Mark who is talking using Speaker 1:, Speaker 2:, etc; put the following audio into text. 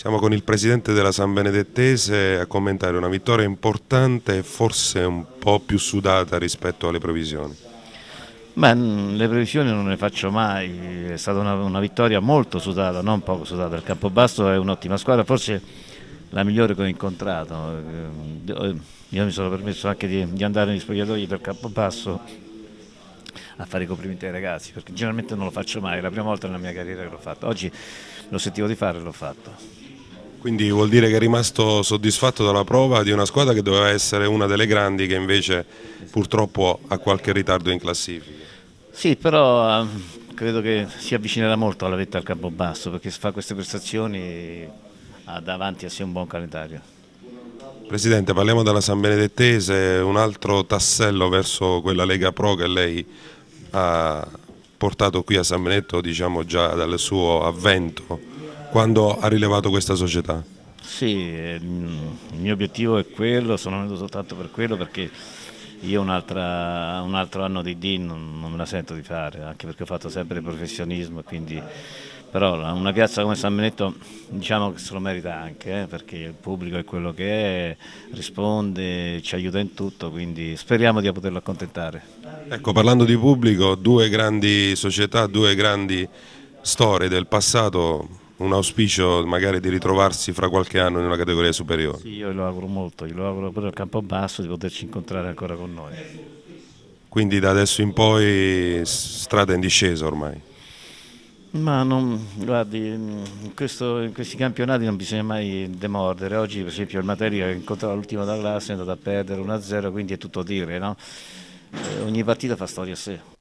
Speaker 1: Siamo con il presidente della San Benedettese a commentare una vittoria importante e forse un po' più sudata rispetto alle previsioni. Beh, le previsioni
Speaker 2: non le faccio mai, è stata una, una vittoria molto sudata, non poco sudata, il Campobasso è un'ottima squadra, forse la migliore che ho incontrato. Eh, eh, io mi sono permesso anche di, di andare negli spogliatoi per Campobasso a fare i complimenti ai ragazzi, perché generalmente non lo faccio mai, è la prima volta nella mia carriera che l'ho fatto. Oggi lo sentivo di fare e l'ho fatto.
Speaker 1: Quindi vuol dire che è rimasto soddisfatto dalla prova di una squadra che doveva essere una delle grandi che invece purtroppo ha qualche ritardo in classifica.
Speaker 2: Sì, però ehm, credo che si avvicinerà molto alla vetta al campo basso perché se fa queste prestazioni ha davanti a sé un buon calendario.
Speaker 1: Presidente, parliamo della San Benedettese, un altro tassello verso quella Lega Pro che lei ha portato qui a San Benedetto diciamo già dal suo avvento quando ha rilevato questa società?
Speaker 2: Sì, eh, il mio obiettivo è quello, sono venuto soltanto per quello perché io un, un altro anno di D non, non, me la sento di fare, anche perché ho fatto sempre il professionismo, quindi... però una piazza come San Benetto diciamo che se lo merita anche, eh, perché il pubblico è quello che è, risponde, ci aiuta in tutto, quindi speriamo di poterlo accontentare. Ecco, parlando di
Speaker 1: pubblico, due grandi società, due grandi storie del passato un auspicio magari di ritrovarsi fra qualche anno in una categoria superiore. Sì,
Speaker 2: io lo auguro molto, io lo auguro pure al campo basso di poterci incontrare ancora con noi.
Speaker 1: Quindi da adesso in poi strada in discesa ormai.
Speaker 2: Ma non, guardi, in, questo, in questi campionati non bisogna mai demordere. Oggi per esempio il Materia che incontrava l'ultimo da classe è andato a perdere 1-0, quindi è tutto dire, no? eh, ogni partita fa storia a sé.